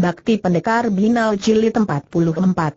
Bakti Pendekar Binal Jilid 44.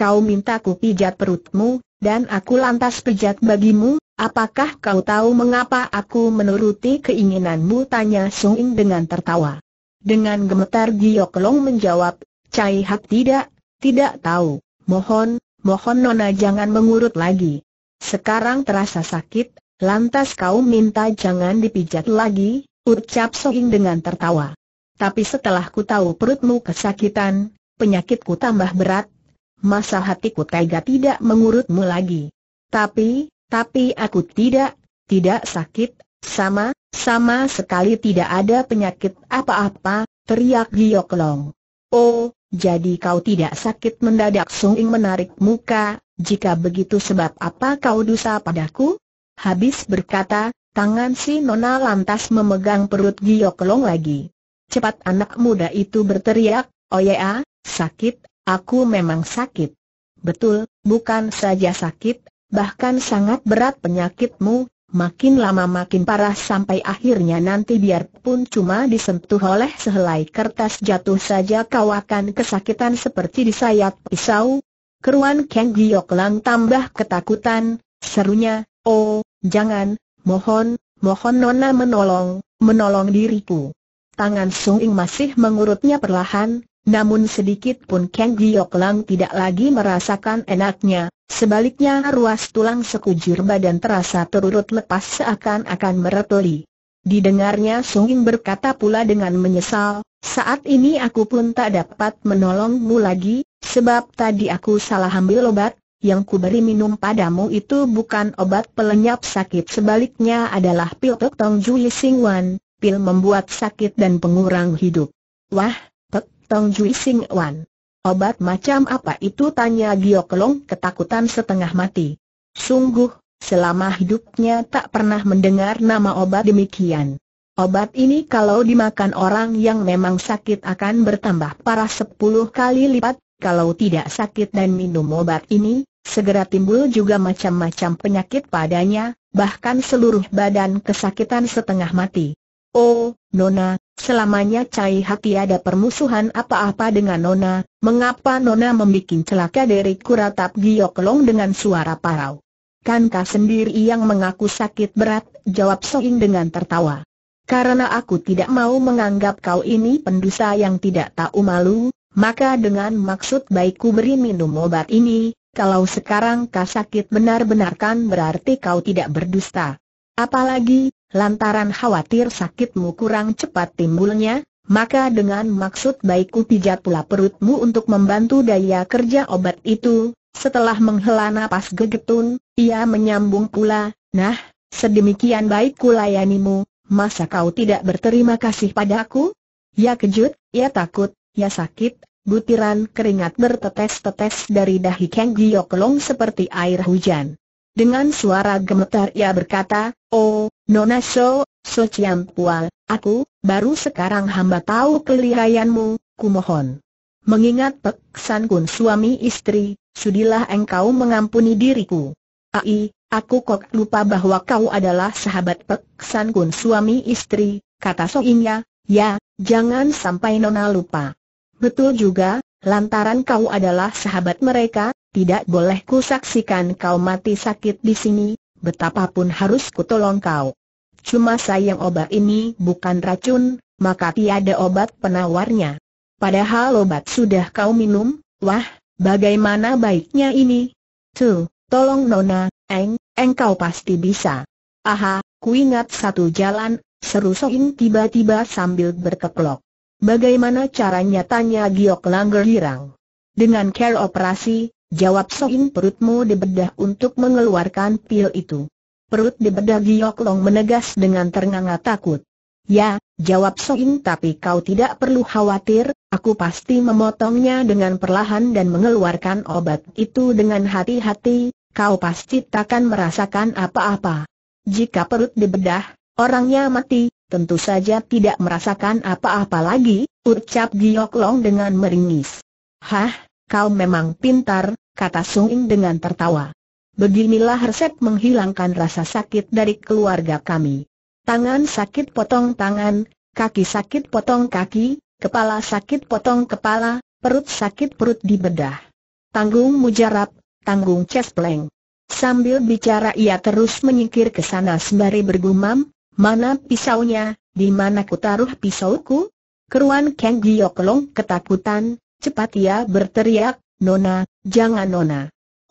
Kau minta ku pijat perutmu, dan aku lantas pijat bagimu, apakah kau tahu mengapa aku menuruti keinginanmu? Tanya Sung Ing dengan tertawa. Dengan gemetar Giyok Long menjawab, Cai Hak tidak, tidak tahu, mohon, mohon Nona jangan mengurut lagi. Sekarang terasa sakit, lantas kau minta jangan dipijat lagi, ucap Songing dengan tertawa. Tapi setelah ku tahu perutmu kesakitan, penyakitku tambah berat, masa hatiku tega tidak mengurutmu lagi. Tapi, tapi aku tidak, tidak sakit, sama, sama sekali tidak ada penyakit apa-apa, teriak Giyoklong. Oh, jadi kau tidak sakit mendadak Sung Ing menarik muka, jika begitu sebab apa kau dosa padaku? Habis berkata, tangan si Nona lantas memegang perut Giyoklong lagi. Cepat anak muda itu berteriak, oh ya, sakit, aku memang sakit. Betul, bukan saja sakit, bahkan sangat berat penyakitmu, makin lama makin parah sampai akhirnya nanti biarpun cuma disentuh oleh sehelai kertas jatuh saja kau akan kesakitan seperti disayat pisau. Keruan Kang Giok Lang tambah ketakutan, serunya, oh, jangan, mohon, mohon Nona menolong, menolong diriku. Tangan Sung Ing masih mengurutnya perlahan, namun sedikit pun Kang Giok Lang tidak lagi merasakan enaknya, sebaliknya ruas tulang sekujur badan terasa terurut lepas seakan-akan meretoli. Didengarnya Sung Ing berkata pula dengan menyesal, saat ini aku pun tak dapat menolongmu lagi, sebab tadi aku salah ambil obat, yang kuberi minum padamu itu bukan obat pelenyap sakit sebaliknya adalah pil Tok Tong Jui Sing Wan, pil membuat sakit dan pengurang hidup. Wah, Pek Tong Jui Sing Wan. Obat macam apa itu tanya Giok Kelong ketakutan setengah mati. Sungguh, selama hidupnya tak pernah mendengar nama obat demikian. Obat ini kalau dimakan orang yang memang sakit akan bertambah parah 10 kali lipat, kalau tidak sakit dan minum obat ini, segera timbul juga macam-macam penyakit padanya, bahkan seluruh badan kesakitan setengah mati. Oh, Nona, selamanya Cai Hati ada permusuhan apa-apa dengan Nona, mengapa Nona membuat celaka dari kuratap long dengan suara parau? Kan Kankah sendiri yang mengaku sakit berat, jawab Soing dengan tertawa. Karena aku tidak mau menganggap kau ini pendusta yang tidak tahu malu, maka dengan maksud baikku beri minum obat ini, kalau sekarang kau sakit benar-benar kan berarti kau tidak berdusta. Apalagi, Lantaran khawatir sakitmu kurang cepat timbulnya, maka dengan maksud baikku pijat pula perutmu untuk membantu daya kerja obat itu. Setelah menghela nafas gegetun, ia menyambung pula, Nah, sedemikian baik layanimu, masa kau tidak berterima kasih padaku? Ya kejut, ya takut, ya sakit, butiran keringat bertetes-tetes dari dahi Kang Long seperti air hujan. Dengan suara gemetar ia berkata, Oh, Nona So, So Ciampua, aku, baru sekarang hamba tahu kelihayanmu, kumohon. Mengingat peksan kun suami istri, sudilah engkau mengampuni diriku. Ai, aku kok lupa bahwa kau adalah sahabat peksan kun suami istri, kata So Inya, ya, jangan sampai Nona lupa. Betul juga, lantaran kau adalah sahabat mereka, tidak boleh ku saksikan kau mati sakit di sini, betapapun harus kutolong kau. Cuma sayang obat ini bukan racun, maka tiada obat penawarnya. Padahal obat sudah kau minum, wah, bagaimana baiknya ini? Tuh, tolong Nona, Eng, engkau pasti bisa. Aha, ku ingat satu jalan, seru Soing tiba-tiba sambil berkeplok. Bagaimana caranya tanya Giok langer Hirang? Dengan care operasi, Jawab Soin perutmu dibedah untuk mengeluarkan pil itu. Perut dibedah Giok Long menegas dengan ternganga takut. Ya, jawab Soin tapi kau tidak perlu khawatir, aku pasti memotongnya dengan perlahan dan mengeluarkan obat itu dengan hati-hati, kau pasti takkan merasakan apa-apa. Jika perut dibedah, orangnya mati, tentu saja tidak merasakan apa-apa lagi, ucap Giok Long dengan meringis. Hah, kau memang pintar, kata Sung Ing dengan tertawa. Beginilah resep menghilangkan rasa sakit dari keluarga kami. Tangan sakit potong tangan, kaki sakit potong kaki, kepala sakit potong kepala, perut sakit perut dibedah. Tanggung mujarab, tanggung cespleng. Sambil bicara ia terus menyingkir ke sana sembari bergumam, mana pisaunya, di mana ku taruh pisauku? Keruan Kang Giok Long ketakutan, cepat ia berteriak, Nona, jangan Nona.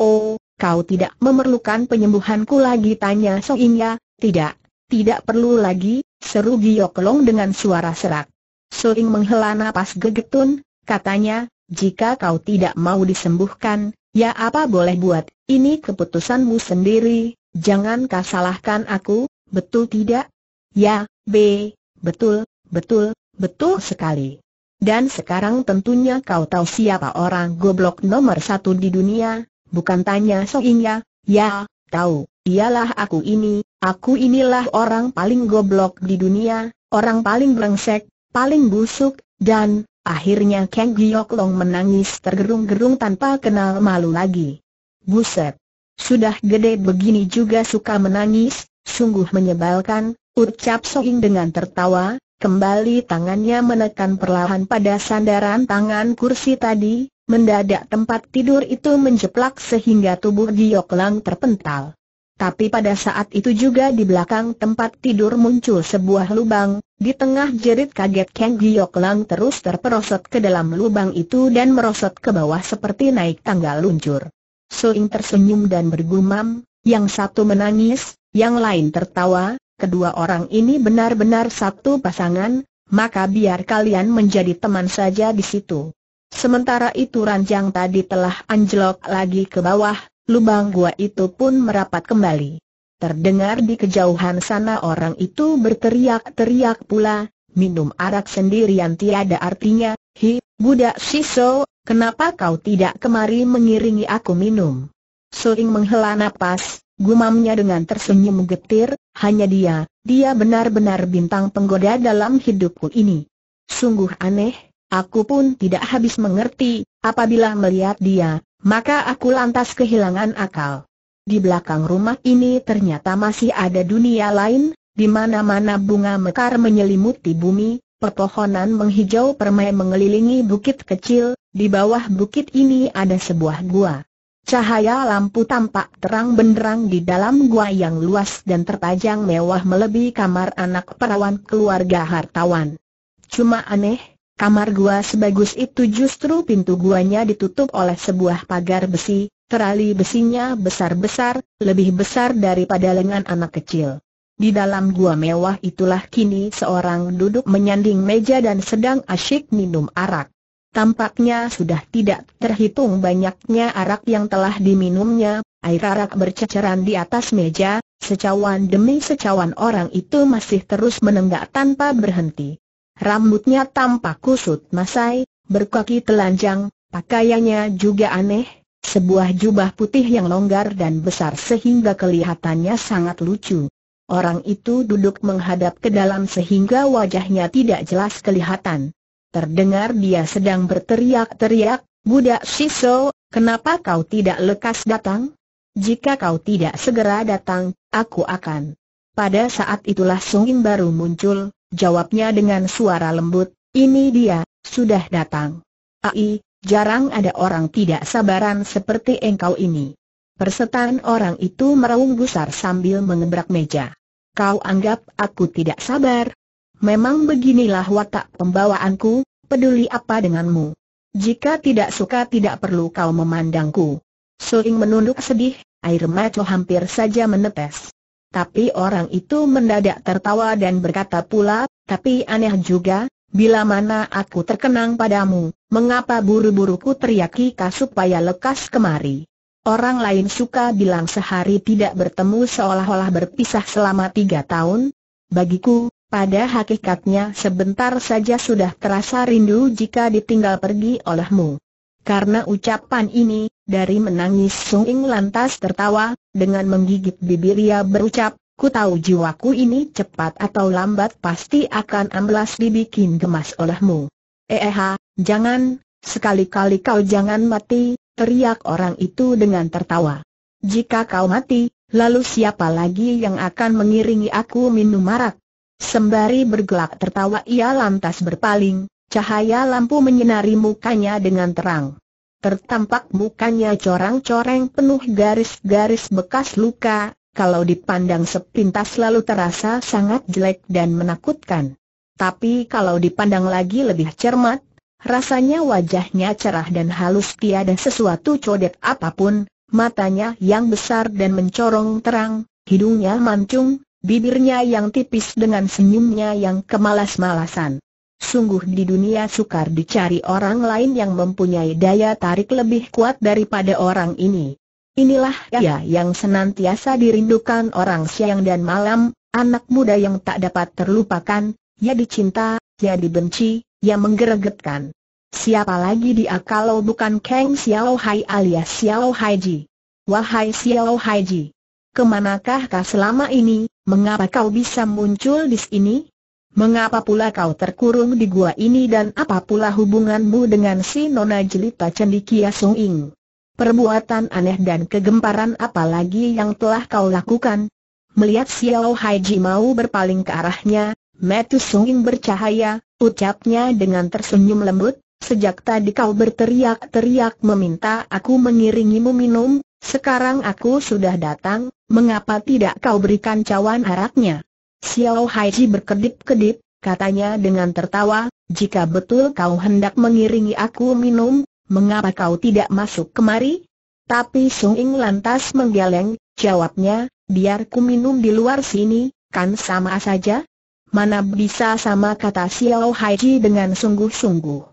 Oh, kau tidak memerlukan penyembuhanku lagi tanya Inya, tidak, tidak perlu lagi, seru Giyoklong dengan suara serak. Soing menghela napas gegetun, katanya, jika kau tidak mau disembuhkan, ya apa boleh buat, ini keputusanmu sendiri, jangan kau salahkan aku, betul tidak? Ya, B, betul, betul, betul sekali. Dan sekarang tentunya kau tahu siapa orang goblok nomor satu di dunia, bukan tanya soinya, ya, tahu, dialah aku ini, aku inilah orang paling goblok di dunia, orang paling brengsek, paling busuk, dan, akhirnya Kang Giok Long menangis tergerung-gerung tanpa kenal malu lagi. Buset! Sudah gede begini juga suka menangis, sungguh menyebalkan, ucap Sohing dengan tertawa, Kembali tangannya menekan perlahan pada sandaran tangan kursi tadi, mendadak tempat tidur itu menjeplak sehingga tubuh Giok Lang terpental. Tapi pada saat itu juga di belakang tempat tidur muncul sebuah lubang, di tengah jerit kaget Kang Giok Lang terus terperosot ke dalam lubang itu dan merosot ke bawah seperti naik tangga luncur. Soing tersenyum dan bergumam, yang satu menangis, yang lain tertawa, kedua orang ini benar-benar satu pasangan, maka biar kalian menjadi teman saja di situ. Sementara itu ranjang tadi telah anjlok lagi ke bawah, lubang gua itu pun merapat kembali. Terdengar di kejauhan sana orang itu berteriak-teriak pula, minum arak sendirian tiada artinya, hi, budak siso, kenapa kau tidak kemari mengiringi aku minum? Soing menghela napas, Gumamnya dengan tersenyum getir, hanya dia, dia benar-benar bintang penggoda dalam hidupku ini. Sungguh aneh, aku pun tidak habis mengerti, apabila melihat dia, maka aku lantas kehilangan akal. Di belakang rumah ini ternyata masih ada dunia lain, di mana-mana bunga mekar menyelimuti bumi, pepohonan menghijau permai mengelilingi bukit kecil, di bawah bukit ini ada sebuah gua. Cahaya lampu tampak terang benderang di dalam gua yang luas dan terpajang mewah melebihi kamar anak perawan keluarga hartawan. Cuma aneh, kamar gua sebagus itu justru pintu guanya ditutup oleh sebuah pagar besi, terali besinya besar-besar, lebih besar daripada lengan anak kecil. Di dalam gua mewah itulah kini seorang duduk menyanding meja dan sedang asyik minum arak. Tampaknya sudah tidak terhitung banyaknya arak yang telah diminumnya, air arak berceceran di atas meja, secawan demi secawan orang itu masih terus menenggak tanpa berhenti. Rambutnya tampak kusut masai, berkaki telanjang, pakaiannya juga aneh, sebuah jubah putih yang longgar dan besar sehingga kelihatannya sangat lucu. Orang itu duduk menghadap ke dalam sehingga wajahnya tidak jelas kelihatan. Terdengar dia sedang berteriak-teriak, Budak Shiso, kenapa kau tidak lekas datang? Jika kau tidak segera datang, aku akan. Pada saat itulah Sungin baru muncul, jawabnya dengan suara lembut, ini dia, sudah datang. Ai, jarang ada orang tidak sabaran seperti engkau ini. Persetan orang itu meraung besar sambil mengebrak meja. Kau anggap aku tidak sabar? Memang beginilah watak pembawaanku, peduli apa denganmu. Jika tidak suka tidak perlu kau memandangku. Suing menunduk sedih, air mata hampir saja menetes. Tapi orang itu mendadak tertawa dan berkata pula, tapi aneh juga, bila mana aku terkenang padamu, mengapa buru-buruku teriaki kau supaya lekas kemari. Orang lain suka bilang sehari tidak bertemu seolah-olah berpisah selama tiga tahun. Bagiku, pada hakikatnya sebentar saja sudah terasa rindu jika ditinggal pergi olehmu. Karena ucapan ini, dari menangis Sung Ing lantas tertawa, dengan menggigit bibir ia berucap, Ku tahu jiwaku ini cepat atau lambat pasti akan amblas dibikin gemas olehmu. Eha, eh, eh, jangan, sekali-kali kau jangan mati, teriak orang itu dengan tertawa. Jika kau mati, lalu siapa lagi yang akan mengiringi aku minum marak? Sembari bergelak tertawa ia lantas berpaling, cahaya lampu menyinari mukanya dengan terang. Tertampak mukanya corang-coreng penuh garis-garis bekas luka, kalau dipandang sepintas lalu terasa sangat jelek dan menakutkan. Tapi kalau dipandang lagi lebih cermat, rasanya wajahnya cerah dan halus tiada sesuatu codet apapun, matanya yang besar dan mencorong terang, hidungnya mancung, bibirnya yang tipis dengan senyumnya yang kemalas-malasan. Sungguh di dunia sukar dicari orang lain yang mempunyai daya tarik lebih kuat daripada orang ini. Inilah ia yang senantiasa dirindukan orang siang dan malam, anak muda yang tak dapat terlupakan, ya dicinta, ya dibenci, ya menggeregetkan. Siapa lagi dia kalau bukan Kang Xiao Hai alias Xiao Hai Ji? Wahai Xiao Hai Ji, kemanakah kau selama ini, mengapa kau bisa muncul di sini? Mengapa pula kau terkurung di gua ini dan apa pula hubunganmu dengan si Nona Jelita Cendikia Sung Ing? Perbuatan aneh dan kegemparan apa lagi yang telah kau lakukan? Melihat Xiao Haiji mau berpaling ke arahnya, Metu Sung Ing bercahaya, ucapnya dengan tersenyum lembut, sejak tadi kau berteriak-teriak meminta aku mengiringimu minum, sekarang aku sudah datang, mengapa tidak kau berikan cawan araknya? Xiao Haiji berkedip-kedip, katanya dengan tertawa, jika betul kau hendak mengiringi aku minum, mengapa kau tidak masuk kemari? Tapi Sung Ing lantas menggeleng, jawabnya, biar ku minum di luar sini, kan sama saja? Mana bisa sama kata Xiao Haiji dengan sungguh-sungguh.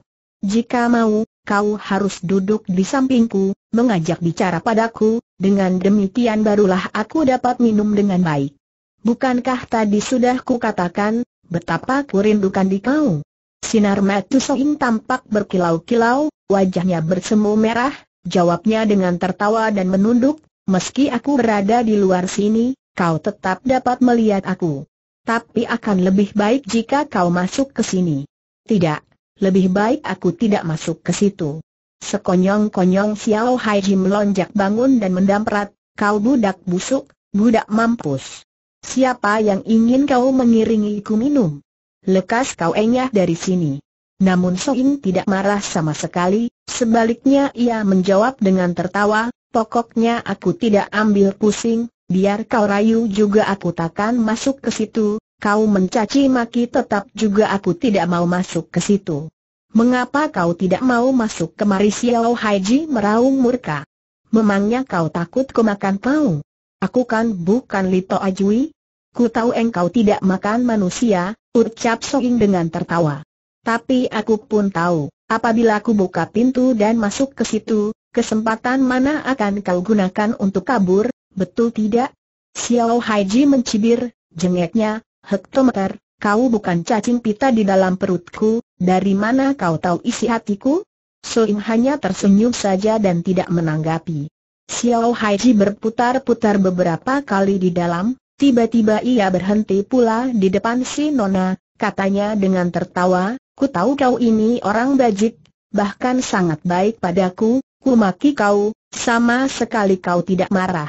Jika mau, kau harus duduk di sampingku, mengajak bicara padaku, dengan demikian barulah aku dapat minum dengan baik. Bukankah tadi sudah ku katakan, betapa kurindukan di kau? Sinar mata Soing tampak berkilau-kilau, wajahnya bersemu merah, jawabnya dengan tertawa dan menunduk, meski aku berada di luar sini, kau tetap dapat melihat aku. Tapi akan lebih baik jika kau masuk ke sini. Tidak, lebih baik aku tidak masuk ke situ. Sekonyong-konyong Xiao Hai Jim lonjak bangun dan mendamprat, kau budak busuk, budak mampus. Siapa yang ingin kau mengiringiku minum? Lekas kau enyah dari sini. Namun So Soing tidak marah sama sekali, sebaliknya ia menjawab dengan tertawa, pokoknya aku tidak ambil pusing, biar kau rayu juga aku takkan masuk ke situ, Kau mencaci maki tetap juga aku tidak mau masuk ke situ. Mengapa kau tidak mau masuk kemari Xiao Haiji meraung murka? Memangnya kau takut kemakan pau? Aku kan bukan Lito Ajui? Ku tahu engkau tidak makan manusia, ucap Soing dengan tertawa. Tapi aku pun tahu, apabila aku buka pintu dan masuk ke situ, kesempatan mana akan kau gunakan untuk kabur, betul tidak? Xiao Haiji mencibir, jengeknya, hektometer, kau bukan cacing pita di dalam perutku, dari mana kau tahu isi hatiku? Soim hanya tersenyum saja dan tidak menanggapi. Xiao Haiji berputar-putar beberapa kali di dalam, tiba-tiba ia berhenti pula di depan si Nona, katanya dengan tertawa, ku tahu kau ini orang bajik, bahkan sangat baik padaku, ku maki kau, sama sekali kau tidak marah.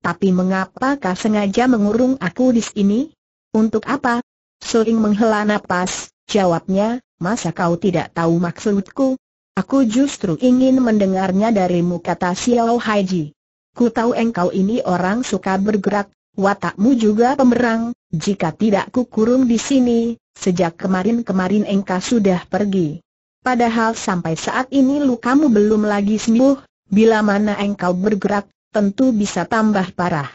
Tapi mengapa kau sengaja mengurung aku di sini? Untuk apa? Soing menghela nafas. jawabnya, masa kau tidak tahu maksudku? Aku justru ingin mendengarnya darimu kata Xiao Haiji. Ku tahu engkau ini orang suka bergerak, watakmu juga pemberang. jika tidak ku kurung di sini, sejak kemarin-kemarin engkau sudah pergi. Padahal sampai saat ini lu kamu belum lagi sembuh, bila mana engkau bergerak, tentu bisa tambah parah.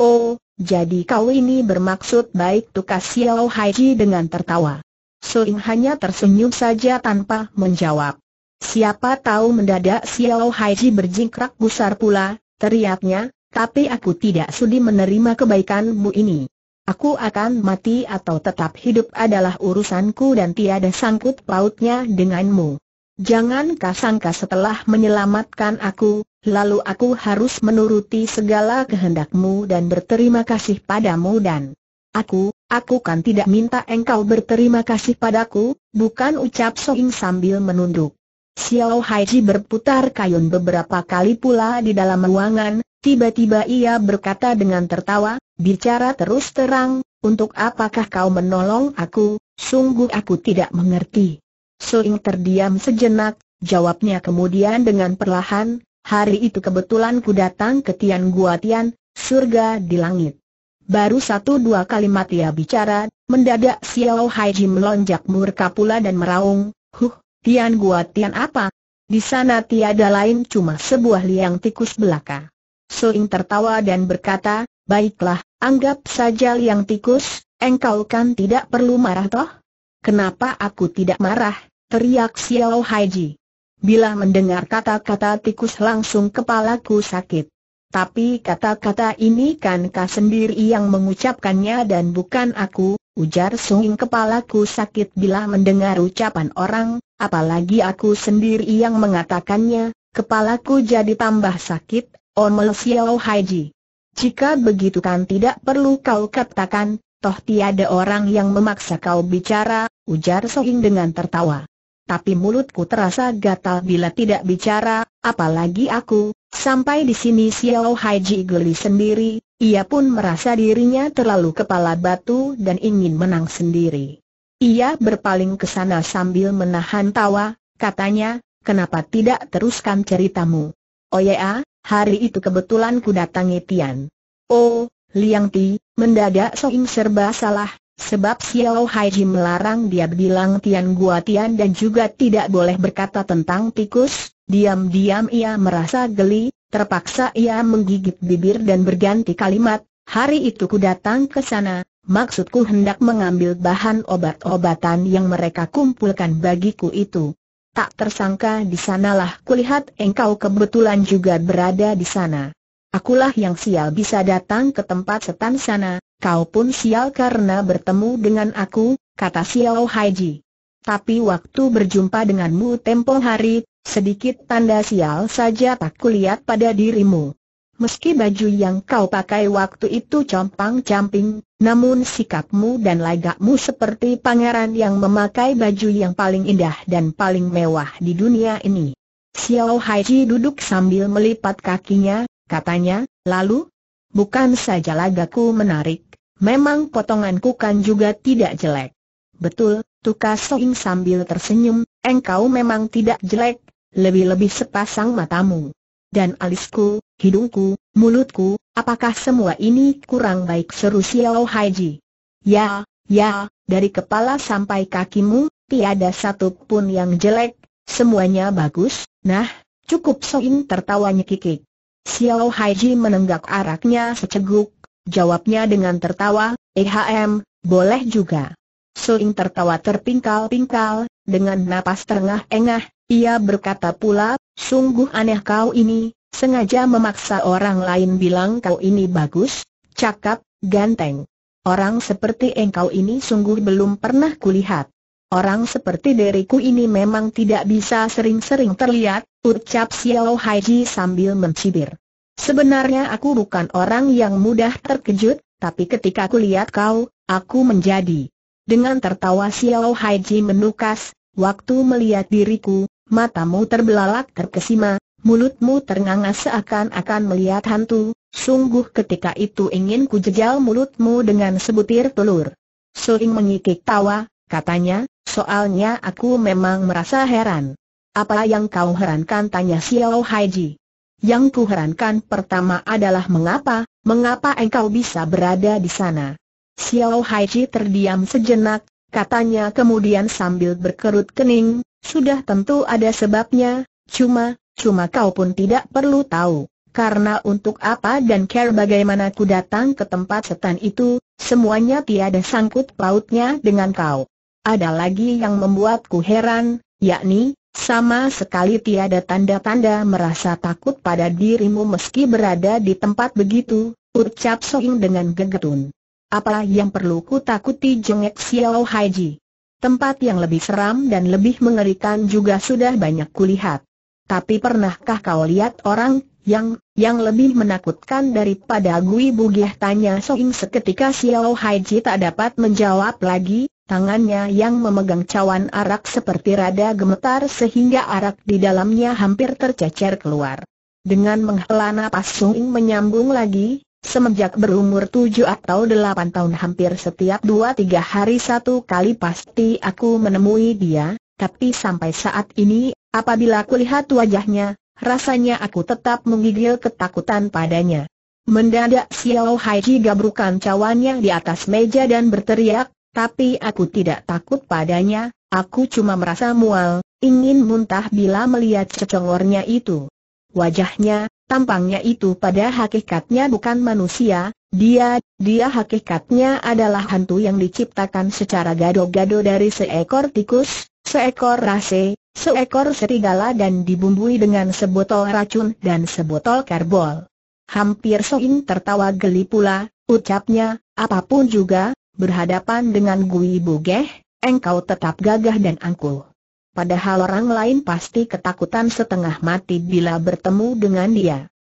Oh, jadi kau ini bermaksud baik tukas Xiao Haiji dengan tertawa. Soing hanya tersenyum saja tanpa menjawab. Siapa tahu mendadak Xiao Haiji berjingkrak gusar pula, teriaknya, tapi aku tidak sudi menerima kebaikanmu ini. Aku akan mati atau tetap hidup adalah urusanku dan tiada sangkut pautnya denganmu. Jangan kasangka setelah menyelamatkan aku, lalu aku harus menuruti segala kehendakmu dan berterima kasih padamu dan Aku, aku kan tidak minta engkau berterima kasih padaku, bukan ucap Soing sambil menunduk. Xiao Haiji berputar kayun beberapa kali pula di dalam ruangan, tiba-tiba ia berkata dengan tertawa, bicara terus terang, untuk apakah kau menolong aku, sungguh aku tidak mengerti. Soing terdiam sejenak, jawabnya kemudian dengan perlahan, Hari itu kebetulan ku datang ke Tian Gua Tian, surga di langit. Baru satu dua kalimat ia bicara, mendadak Xiao Hai Ji melonjak murka pula dan meraung, Huh, Tian Gua Tian apa? Di sana tiada lain cuma sebuah liang tikus belaka. Soing tertawa dan berkata, baiklah, anggap saja liang tikus, engkau kan tidak perlu marah toh? Kenapa aku tidak marah? teriak Xiao Haiji. Bila mendengar kata-kata tikus langsung kepalaku sakit. Tapi kata-kata ini kan kau sendiri yang mengucapkannya dan bukan aku, ujar sunging kepalaku sakit bila mendengar ucapan orang, apalagi aku sendiri yang mengatakannya, kepalaku jadi tambah sakit, Omel Xiao Haji. Jika begitu kan tidak perlu kau katakan, toh tiada orang yang memaksa kau bicara, ujar Sohing dengan tertawa tapi mulutku terasa gatal bila tidak bicara, apalagi aku, sampai di sini Xiao Haiji geli sendiri, ia pun merasa dirinya terlalu kepala batu dan ingin menang sendiri. Ia berpaling ke sana sambil menahan tawa, katanya, kenapa tidak teruskan ceritamu? Oh ya, hari itu kebetulan ku datangi Tian. Oh, Liang Ti, mendadak Soing serba salah, Sebab Xiao Haiji melarang dia bilang Tian tian dan juga tidak boleh berkata tentang tikus, diam-diam ia merasa geli, terpaksa ia menggigit bibir dan berganti kalimat, hari itu ku datang ke sana, maksudku hendak mengambil bahan obat-obatan yang mereka kumpulkan bagiku itu. Tak tersangka di sanalah kulihat engkau kebetulan juga berada di sana. Akulah yang sial bisa datang ke tempat setan sana, kau pun sial karena bertemu dengan aku, kata Xiao Haiji. Tapi waktu berjumpa denganmu tempo hari, sedikit tanda sial saja tak kulihat pada dirimu. Meski baju yang kau pakai waktu itu compang-camping, namun sikapmu dan lagakmu seperti pangeran yang memakai baju yang paling indah dan paling mewah di dunia ini. Xiao Haiji duduk sambil melipat kakinya, katanya, lalu, bukan saja lagaku menarik, memang potonganku kan juga tidak jelek. Betul, tukas Soing sambil tersenyum, engkau memang tidak jelek, lebih-lebih sepasang matamu. Dan alisku, hidungku, mulutku, apakah semua ini kurang baik seru Xiao Haiji? Ya, ya, dari kepala sampai kakimu, tiada satu pun yang jelek, semuanya bagus, nah, cukup Soing tertawanya kikik. Xiao Haiji menenggak araknya seceguk, jawabnya dengan tertawa, ehm, boleh juga. Soing tertawa terpingkal-pingkal, dengan napas terengah-engah, ia berkata pula, sungguh aneh kau ini, sengaja memaksa orang lain bilang kau ini bagus, cakap, ganteng. Orang seperti engkau ini sungguh belum pernah kulihat. Orang seperti diriku ini memang tidak bisa sering-sering terlihat, ucap Xiao Haiji sambil mencibir. Sebenarnya aku bukan orang yang mudah terkejut, tapi ketika kulihat kau, aku menjadi. Dengan tertawa Xiao Haiji menukas, waktu melihat diriku, matamu terbelalak terkesima, mulutmu ternganga seakan-akan melihat hantu, sungguh ketika itu ingin ku mulutmu dengan sebutir telur. Sering mengikik tawa, katanya, soalnya aku memang merasa heran. Apa yang kau herankan tanya Xiao Haiji. Yang kuherankan pertama adalah mengapa, mengapa engkau bisa berada di sana? Xiao Haiji terdiam sejenak, katanya kemudian sambil berkerut kening, sudah tentu ada sebabnya, cuma, cuma kau pun tidak perlu tahu. Karena untuk apa dan care bagaimana ku datang ke tempat setan itu, semuanya tiada sangkut pautnya dengan kau. Ada lagi yang membuatku heran, yakni, sama sekali tiada tanda-tanda merasa takut pada dirimu meski berada di tempat begitu, ucap Sohing dengan gegetun. Apa yang perlu ku takuti jengek Xiao Haiji? Tempat yang lebih seram dan lebih mengerikan juga sudah banyak kulihat. Tapi pernahkah kau lihat orang yang, yang lebih menakutkan daripada Gui Bugiah tanya Sohing seketika Xiao Haiji tak dapat menjawab lagi, Tangannya yang memegang cawan arak seperti rada gemetar sehingga arak di dalamnya hampir tercecer keluar. Dengan menghela napas Sung Ing menyambung lagi, semenjak berumur tujuh atau delapan tahun hampir setiap dua tiga hari satu kali pasti aku menemui dia, tapi sampai saat ini, apabila aku lihat wajahnya, rasanya aku tetap menggigil ketakutan padanya. Mendadak Xiao Haiji gabrukan cawannya di atas meja dan berteriak, tapi aku tidak takut padanya, aku cuma merasa mual, ingin muntah bila melihat cecongornya itu. Wajahnya, tampangnya itu pada hakikatnya bukan manusia, dia, dia hakikatnya adalah hantu yang diciptakan secara gado-gado dari seekor tikus, seekor rase, seekor serigala dan dibumbui dengan sebotol racun dan sebotol karbol. Hampir Soin tertawa geli pula, ucapnya, apapun juga, berhadapan dengan Gui Bugeh, engkau tetap gagah dan angkuh. Padahal orang lain pasti ketakutan setengah mati bila bertemu dengan dia.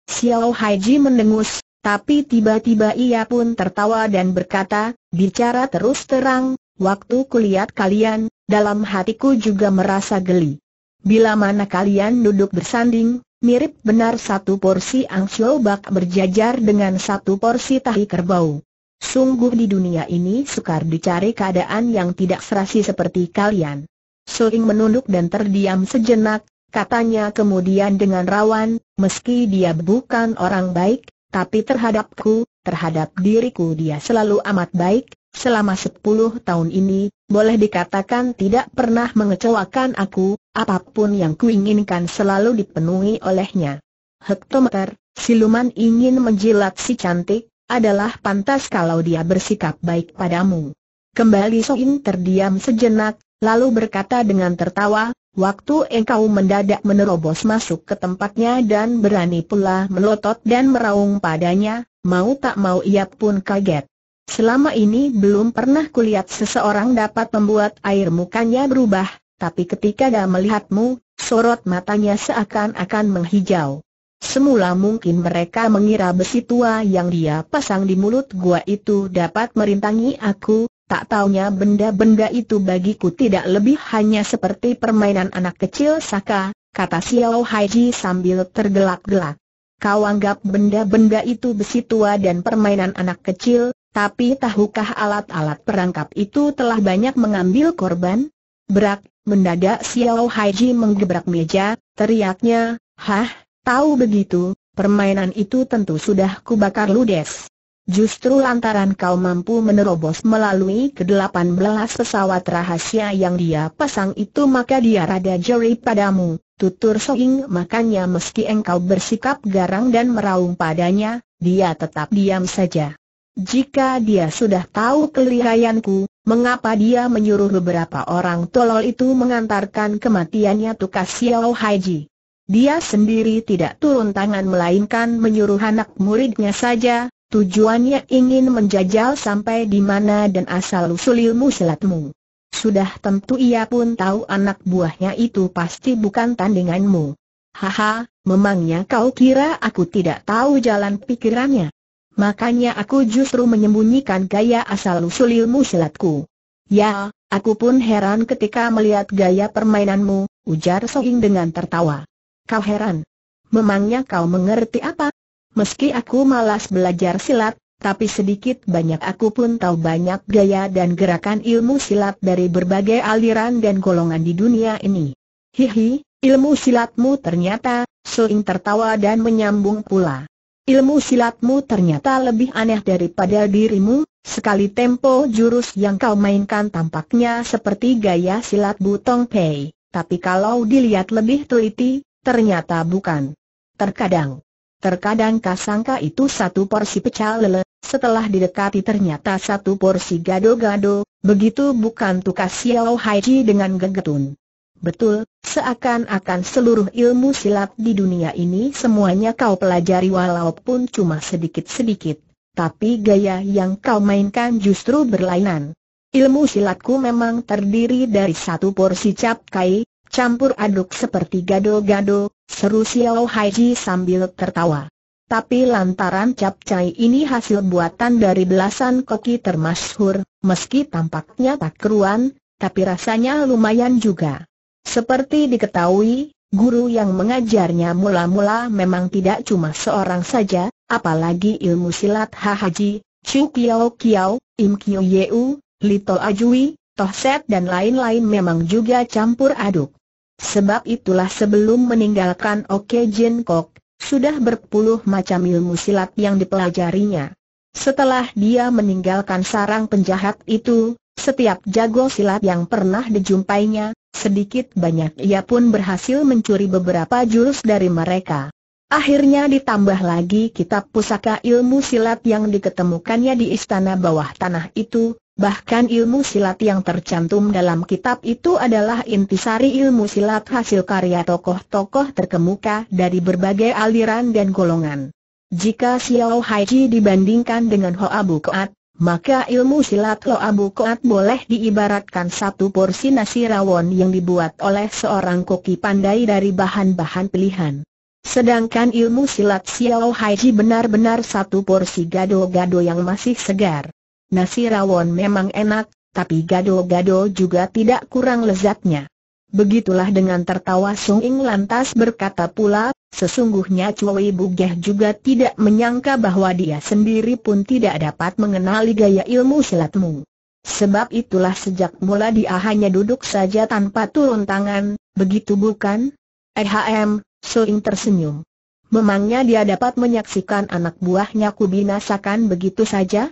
Xiao Haiji mendengus, tapi tiba-tiba ia pun tertawa dan berkata, bicara terus terang, waktu kulihat kalian, dalam hatiku juga merasa geli. Bila mana kalian duduk bersanding, mirip benar satu porsi angsiobak berjajar dengan satu porsi tahi kerbau. Sungguh di dunia ini sukar dicari keadaan yang tidak serasi seperti kalian. Suling menunduk dan terdiam sejenak, katanya kemudian dengan rawan, meski dia bukan orang baik, tapi terhadapku, terhadap diriku dia selalu amat baik, selama sepuluh tahun ini, boleh dikatakan tidak pernah mengecewakan aku, apapun yang kuinginkan selalu dipenuhi olehnya. Hektometer, siluman ingin menjilat si cantik, adalah pantas kalau dia bersikap baik padamu. Kembali Soin terdiam sejenak, lalu berkata dengan tertawa, waktu engkau mendadak menerobos masuk ke tempatnya dan berani pula melotot dan meraung padanya, mau tak mau ia pun kaget. Selama ini belum pernah kulihat seseorang dapat membuat air mukanya berubah, tapi ketika dia melihatmu, sorot matanya seakan-akan menghijau. Semula mungkin mereka mengira besi tua yang dia pasang di mulut gua itu dapat merintangi aku, tak taunya benda-benda itu bagiku tidak lebih hanya seperti permainan anak kecil saka, kata Xiao Haiji sambil tergelak-gelak. Kau anggap benda-benda itu besi tua dan permainan anak kecil, tapi tahukah alat-alat perangkap itu telah banyak mengambil korban? Berak, mendadak Xiao Haiji menggebrak meja, teriaknya, Hah, Tahu begitu, permainan itu tentu sudah kubakar ludes. Justru lantaran kau mampu menerobos melalui ke-18 pesawat rahasia yang dia pasang itu maka dia rada jeri padamu, tutur Soing makanya meski engkau bersikap garang dan meraung padanya, dia tetap diam saja. Jika dia sudah tahu kelihayanku, mengapa dia menyuruh beberapa orang tolol itu mengantarkan kematiannya Tukas Xiao Haiji? Dia sendiri tidak turun tangan melainkan menyuruh anak muridnya saja, tujuannya ingin menjajal sampai di mana dan asal-usul ilmu silatmu. Sudah tentu ia pun tahu anak buahnya itu pasti bukan tandinganmu. Haha, memangnya kau kira aku tidak tahu jalan pikirannya? Makanya aku justru menyembunyikan gaya asal-usul ilmu silatku. Ya, aku pun heran ketika melihat gaya permainanmu, ujar Soing dengan tertawa. Kau heran. Memangnya kau mengerti apa? Meski aku malas belajar silat, tapi sedikit banyak aku pun tahu banyak gaya dan gerakan ilmu silat dari berbagai aliran dan golongan di dunia ini. Hihi, ilmu silatmu ternyata, Soing tertawa dan menyambung pula. Ilmu silatmu ternyata lebih aneh daripada dirimu, sekali tempo jurus yang kau mainkan tampaknya seperti gaya silat Butong Pei, tapi kalau dilihat lebih teliti, Ternyata bukan. Terkadang. Terkadang kasangka itu satu porsi pecal lele, setelah didekati ternyata satu porsi gado-gado, begitu bukan tukas Xiao Haiji dengan gegetun. Betul, seakan-akan seluruh ilmu silat di dunia ini semuanya kau pelajari walaupun cuma sedikit-sedikit, tapi gaya yang kau mainkan justru berlainan. Ilmu silatku memang terdiri dari satu porsi cap kai, campur aduk seperti gado-gado, seru Xiao Haiji sambil tertawa. Tapi lantaran capcai ini hasil buatan dari belasan koki termasyhur, meski tampaknya tak keruan, tapi rasanya lumayan juga. Seperti diketahui, guru yang mengajarnya mula-mula memang tidak cuma seorang saja, apalagi ilmu silat Haji, Chu Kiao Kiao, Im Kiu Yeu, Lito Ajui, Toh Set dan lain-lain memang juga campur aduk. Sebab itulah sebelum meninggalkan Oke Jin Kok, sudah berpuluh macam ilmu silat yang dipelajarinya. Setelah dia meninggalkan sarang penjahat itu, setiap jago silat yang pernah dijumpainya, sedikit banyak ia pun berhasil mencuri beberapa jurus dari mereka. Akhirnya ditambah lagi kitab pusaka ilmu silat yang diketemukannya di istana bawah tanah itu, Bahkan ilmu silat yang tercantum dalam kitab itu adalah intisari ilmu silat hasil karya tokoh-tokoh terkemuka dari berbagai aliran dan golongan. Jika Xiao Haiji dibandingkan dengan Hoa Koat, maka ilmu silat Hoa Koat boleh diibaratkan satu porsi nasi rawon yang dibuat oleh seorang koki pandai dari bahan-bahan pilihan. Sedangkan ilmu silat Xiao Haiji benar-benar satu porsi gado-gado yang masih segar. Nasi rawon memang enak, tapi gado-gado juga tidak kurang lezatnya. Begitulah dengan tertawa Sung Ing lantas berkata pula, sesungguhnya Cui Bugeh juga tidak menyangka bahwa dia sendiri pun tidak dapat mengenali gaya ilmu silatmu. Sebab itulah sejak mula dia hanya duduk saja tanpa turun tangan, begitu bukan? Ehm, Ing tersenyum. Memangnya dia dapat menyaksikan anak buahnya kubinasakan begitu saja?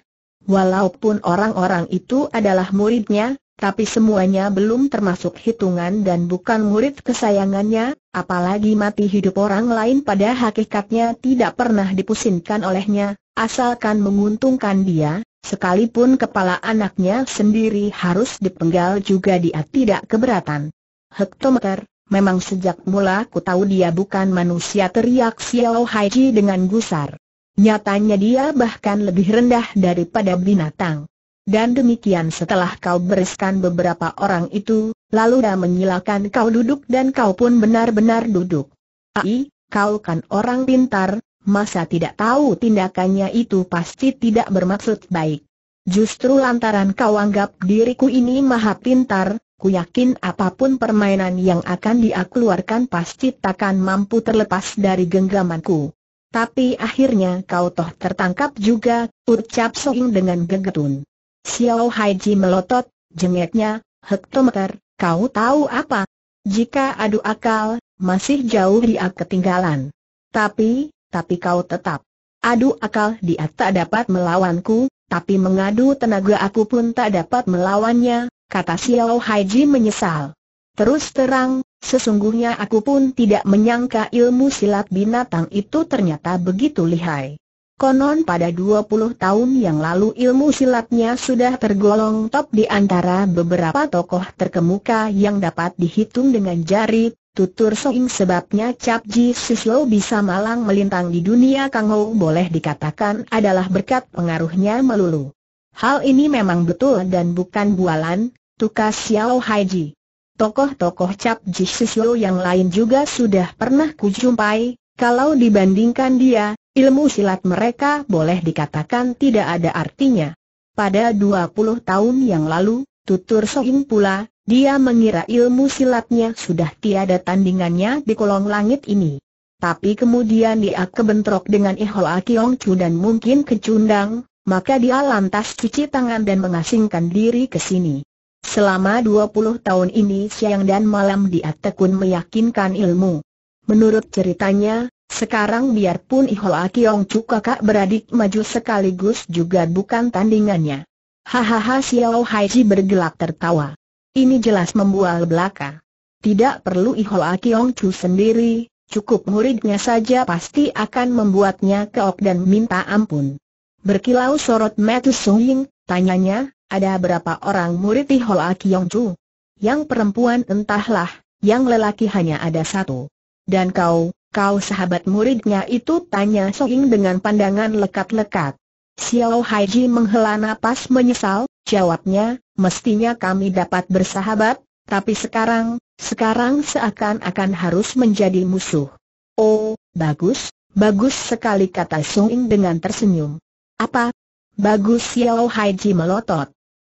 Walaupun orang-orang itu adalah muridnya, tapi semuanya belum termasuk hitungan dan bukan murid kesayangannya, apalagi mati hidup orang lain pada hakikatnya tidak pernah dipusingkan olehnya, asalkan menguntungkan dia, sekalipun kepala anaknya sendiri harus dipenggal juga dia tidak keberatan. Hektometer, memang sejak mula ku tahu dia bukan manusia teriak Xiao Haiji dengan gusar. Nyatanya dia bahkan lebih rendah daripada binatang. Dan demikian setelah kau bereskan beberapa orang itu, lalu dia menyilakan kau duduk dan kau pun benar-benar duduk. Ai, kau kan orang pintar, masa tidak tahu tindakannya itu pasti tidak bermaksud baik. Justru lantaran kau anggap diriku ini maha pintar, ku yakin apapun permainan yang akan dia keluarkan pasti takkan mampu terlepas dari genggamanku. Tapi akhirnya kau toh tertangkap juga, ucap Soing dengan gegetun. Xiao Haiji melotot, jengeknya, hektometer, kau tahu apa? Jika adu akal, masih jauh dia ketinggalan. Tapi, tapi kau tetap. Adu akal dia tak dapat melawanku, tapi mengadu tenaga aku pun tak dapat melawannya, kata Xiao Haiji menyesal. Terus terang, Sesungguhnya aku pun tidak menyangka ilmu silat binatang itu ternyata begitu lihai. Konon pada 20 tahun yang lalu ilmu silatnya sudah tergolong top di antara beberapa tokoh terkemuka yang dapat dihitung dengan jari, tutur soing sebabnya Cap Ji Sislo bisa malang melintang di dunia Kang Ho boleh dikatakan adalah berkat pengaruhnya melulu. Hal ini memang betul dan bukan bualan, tukas Xiao Haiji. Tokoh-tokoh Cap Ji yang lain juga sudah pernah kujumpai, kalau dibandingkan dia, ilmu silat mereka boleh dikatakan tidak ada artinya. Pada 20 tahun yang lalu, tutur Sohim pula, dia mengira ilmu silatnya sudah tiada tandingannya di kolong langit ini. Tapi kemudian dia kebentrok dengan Ihol Akiong Chu dan mungkin kecundang, maka dia lantas cuci tangan dan mengasingkan diri ke sini. Selama 20 tahun ini siang dan malam dia tekun meyakinkan ilmu. Menurut ceritanya, sekarang biarpun Ihoa Kiong Chu kakak beradik maju sekaligus juga bukan tandingannya. Hahaha Xiao Haiji bergelak tertawa. Ini jelas membual belaka. Tidak perlu Ihoa Kiong Chu sendiri, cukup muridnya saja pasti akan membuatnya keok dan minta ampun. Berkilau sorot Metu Sung Ying, tanyanya, ada berapa orang murid di Kiong Chu? Yang perempuan entahlah, yang lelaki hanya ada satu. Dan kau, kau sahabat muridnya itu tanya Soing dengan pandangan lekat-lekat. Xiao Haiji menghela napas menyesal, jawabnya, mestinya kami dapat bersahabat, tapi sekarang, sekarang seakan-akan harus menjadi musuh. Oh, bagus, bagus sekali kata Soing dengan tersenyum. Apa? Bagus Xiao Haiji melotot.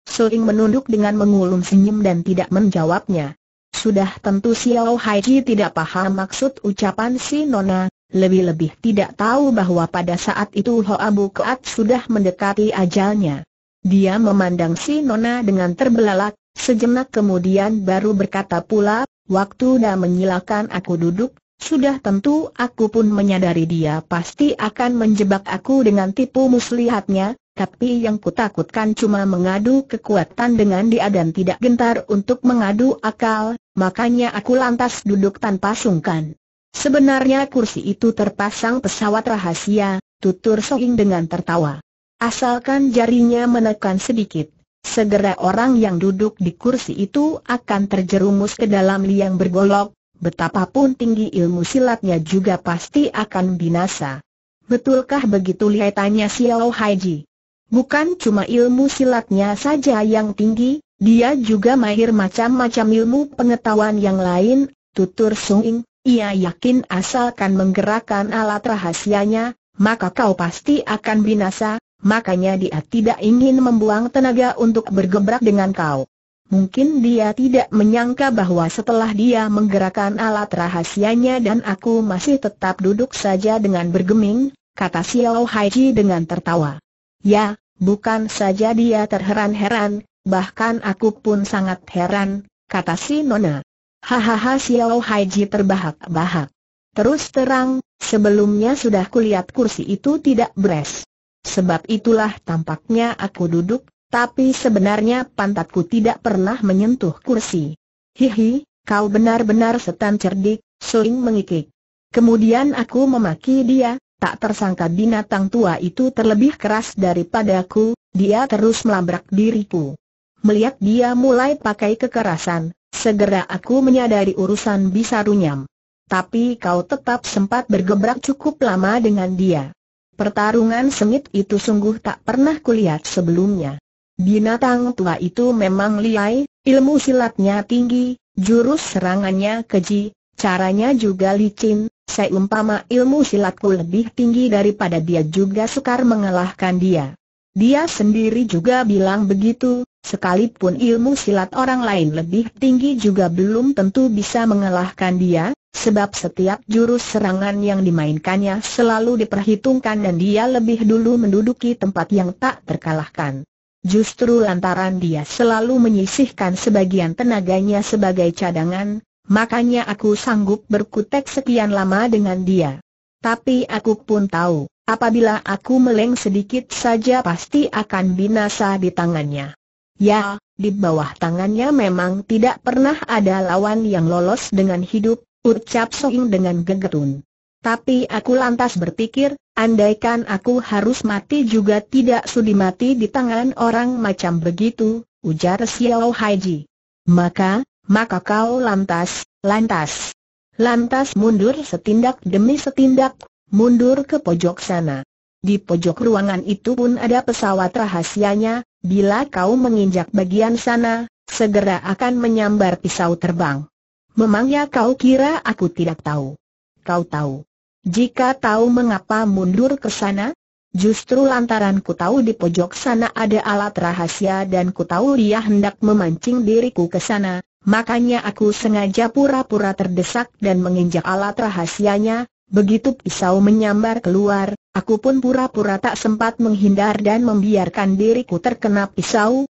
Suling menunduk dengan mengulum senyum dan tidak menjawabnya. Sudah tentu Xiao Haiji tidak paham maksud ucapan si Nona, lebih-lebih tidak tahu bahwa pada saat itu Hoa Bukat sudah mendekati ajalnya. Dia memandang si Nona dengan terbelalak, sejenak kemudian baru berkata pula, waktu dah menyilakan aku duduk, sudah tentu aku pun menyadari dia pasti akan menjebak aku dengan tipu muslihatnya, tapi yang kutakutkan cuma mengadu kekuatan dengan dia dan tidak gentar untuk mengadu akal, makanya aku lantas duduk tanpa sungkan. Sebenarnya kursi itu terpasang pesawat rahasia, tutur Soing dengan tertawa. Asalkan jarinya menekan sedikit, segera orang yang duduk di kursi itu akan terjerumus ke dalam liang bergolok, betapapun tinggi ilmu silatnya juga pasti akan binasa. Betulkah begitu lihatannya Xiao Haiji? Bukan cuma ilmu silatnya saja yang tinggi, dia juga mahir macam-macam ilmu pengetahuan yang lain, tutur Sung Ing. Ia yakin asalkan menggerakkan alat rahasianya, maka kau pasti akan binasa, makanya dia tidak ingin membuang tenaga untuk bergebrak dengan kau. Mungkin dia tidak menyangka bahwa setelah dia menggerakkan alat rahasianya dan aku masih tetap duduk saja dengan bergeming, kata Xiao Haiji dengan tertawa. Ya, Bukan saja dia terheran-heran, bahkan aku pun sangat heran, kata si Nona. Hahaha Xiao Haiji terbahak-bahak. Terus terang, sebelumnya sudah kulihat kursi itu tidak beres. Sebab itulah tampaknya aku duduk, tapi sebenarnya pantatku tidak pernah menyentuh kursi. Hihi, kau benar-benar setan cerdik, Soing mengikik. Kemudian aku memaki dia, Tak tersangka binatang tua itu terlebih keras daripadaku, dia terus melabrak diriku. Melihat dia mulai pakai kekerasan, segera aku menyadari urusan bisa runyam. Tapi kau tetap sempat bergebrak cukup lama dengan dia. Pertarungan sengit itu sungguh tak pernah kulihat sebelumnya. Binatang tua itu memang liai, ilmu silatnya tinggi, jurus serangannya keji, caranya juga licin, Seumpama ilmu silatku lebih tinggi daripada dia juga sukar mengalahkan dia. Dia sendiri juga bilang begitu, sekalipun ilmu silat orang lain lebih tinggi juga belum tentu bisa mengalahkan dia, sebab setiap jurus serangan yang dimainkannya selalu diperhitungkan dan dia lebih dulu menduduki tempat yang tak terkalahkan. Justru lantaran dia selalu menyisihkan sebagian tenaganya sebagai cadangan, makanya aku sanggup berkutek sekian lama dengan dia. Tapi aku pun tahu, apabila aku meleng sedikit saja pasti akan binasa di tangannya. Ya, di bawah tangannya memang tidak pernah ada lawan yang lolos dengan hidup, ucap Soing dengan gegetun. Tapi aku lantas berpikir, andaikan aku harus mati juga tidak sudi mati di tangan orang macam begitu, ujar Xiao Haiji. Maka, maka kau lantas, lantas, lantas mundur setindak demi setindak, mundur ke pojok sana. Di pojok ruangan itu pun ada pesawat rahasianya, bila kau menginjak bagian sana, segera akan menyambar pisau terbang. Memangnya kau kira aku tidak tahu? Kau tahu. Jika tahu mengapa mundur ke sana? Justru lantaran ku tahu di pojok sana ada alat rahasia dan ku tahu dia hendak memancing diriku ke sana, Makanya aku sengaja pura-pura terdesak dan menginjak alat rahasianya, begitu pisau menyambar keluar, aku pun pura-pura tak sempat menghindar dan membiarkan diriku terkena pisau,